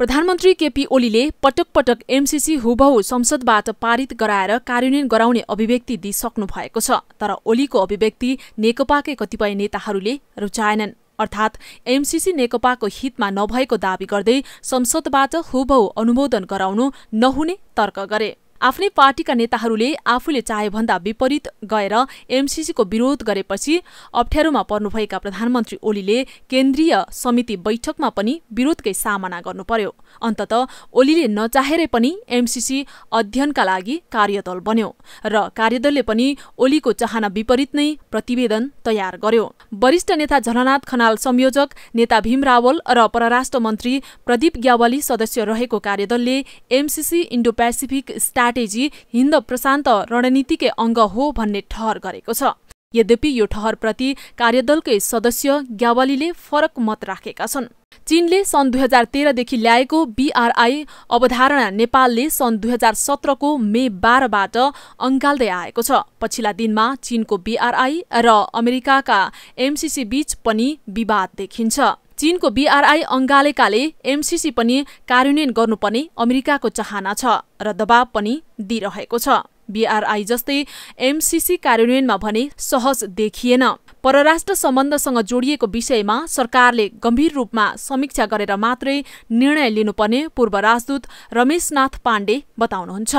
प्रधानमन्त्री केपी ओलीले पटक पटक एमसिसी हुबहु संसदबाट पारित गराएर कार्यान्वयन गराउने अभिव्यक्ति दिइसक्नु भएको छ तर ओलीको अभिव्यक्ति नेकपाकै कतिपय नेताहरूले रुचाएनन् अर्थात् एमसिसी नेकपाको हितमा नभएको दावी गर्दै संसदबाट हुबहु अनुमोदन गराउनु नहुने तर्क गरे आफ्नै पार्टीका नेताहरूले आफूले चाहेभन्दा विपरीत गएर एमसिसीको विरोध गरेपछि अप्ठ्यारोमा पर्नुभएका प्रधानमन्त्री ओलीले केन्द्रीय समिति बैठकमा पनि विरोधकै सामना गर्नु पर्यो अन्तत ओलीले नचाहेरै पनि एमसिसी अध्ययनका लागि कार्यदल बन्यो र कार्यदलले पनि ओलीको चाहना विपरीत नै प्रतिवेदन तयार गर्यो वरिष्ठ नेता झलनाथ खनाल संयोजक नेता भीम रावल र परराष्ट्र मन्त्री प्रदीप ग्यावाली सदस्य रहेको कार्यदलले MCC Indo Pacific star strategy Hind प्रशान्त रणनीतिकै अङ्ग हो भन्ने ठहर गरेको छ यद्यपि यो ठहरप्रति कार्यदलकै सदस्य ग्यावालीले फरक मत राखेका छन् चीनले सन् दुई हजार तेह्रदेखि ल्याएको बीआरआई अवधारणा नेपालले सन् दुई हजार सत्रको मे बाह्रबाट अङ्गाल्दै आएको छ पछिल्ला दिनमा चीनको बीआरआई र अमेरिकाका एमसिसी बीच पनि विवाद देखिन्छ चीनको बीआरआई अङ्गालेकाले एमसिसी पनि कार्यान्वयन गर्नुपर्ने अमेरिकाको चाहना छ र दबाव पनि दिइरहेको छ बीआरआई जस्तै एमसिसी कार्यान्वयनमा भने सहज देखिएन परराष्ट्र सम्बन्धसँग जोडिएको विषयमा सरकारले गम्भीर रूपमा समीक्षा गरेर मात्रै निर्णय लिनुपर्ने पूर्व राजदूत रमेशनाथ पाण्डे बताउनुहुन्छ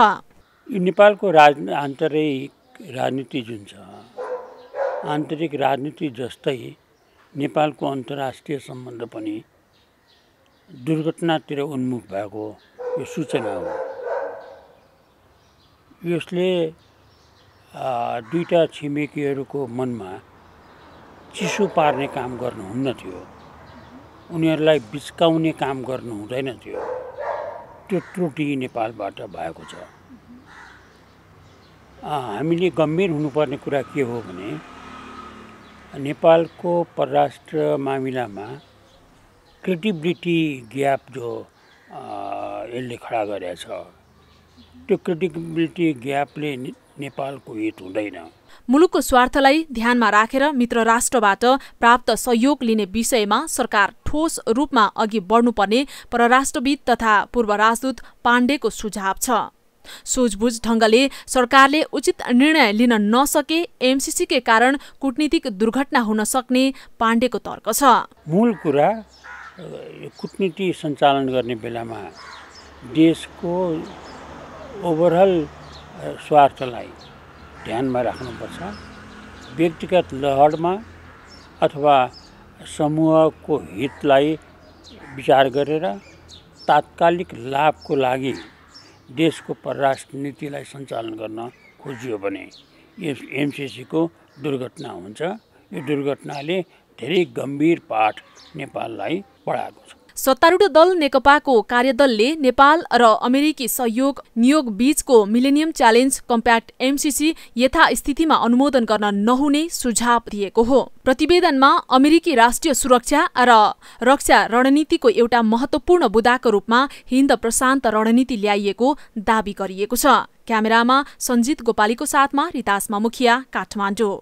नेपालको राज आन्तरिक राजनीति जुन छ आन्तरिक राजनीति जस्तै नेपालको अन्तर्राष्ट्रिय सम्बन्ध पनि दुर्घटनातिर उन्मुख भएको यो सूचना हो यसले दुईवटा छिमेकीहरूको मनमा चिसो पार्ने काम गर्नुहुन्न थियो उनीहरूलाई बिचकाउने काम गर्नु हुँदैन थियो त्यो त्रुटि नेपालबाट भएको छ हामीले गम्भीर हुनुपर्ने कुरा के हो भने नेपालको परराष्ट्र मामिलामा क्रेडिबिलिटी ग्याप जो यसले खडा गरेछ त्यो क्रेडिबिलिटी ग्यापले नेपालको हित हुँदैन मुलुकको स्वार्थलाई ध्यानमा राखेर रा मित्र राष्ट्रबाट प्राप्त सहयोग लिने विषयमा सरकार ठोस रूपमा अघि बढ्नुपर्ने परराष्ट्रविद तथा पूर्व राजदूत पाण्डेको सुझाव छ सोझबुझ ढङ्गले सरकारले उचित निर्णय लिन नसके एमसिसीकै कारण कुटनीतिक दुर्घटना हुन सक्ने पाण्डेको तर्क छ मूल कुरा कुटनीति सञ्चालन गर्ने बेलामा देशको ओभरअल स्वार्थलाई ध्यानमा राख्नुपर्छ व्यक्तिगत लहरमा अथवा समूहको हितलाई विचार गरेर तात्कालिक लाभको लागि देशको परराष्ट्र नीतिलाई सञ्चालन गर्न खोजियो भने यस एमसिसीको दुर्घटना हुन्छ यो दुर्घटनाले धेरै गम्भीर पाठ नेपाललाई पढाएको छ सत्तारूढ दल नेकपाको कार्यदलले नेपाल र अमेरिकी सहयोग नियोग बीचको मिलेनियम च्यालेन्ज कम्प्याक्ट एमसिसी यथास्थितिमा अनुमोदन गर्न नहुने सुझाव दिएको हो प्रतिवेदनमा अमेरिकी राष्ट्रिय सुरक्षा र रक्षा रणनीतिको एउटा महत्वपूर्ण बुदाको रूपमा हिन्द प्रशान्त रणनीति ल्याइएको दावी गरिएको छ क्यामेरामा सञ्जित गोपालीको साथमा रितासमा मुखिया काठमाडौँ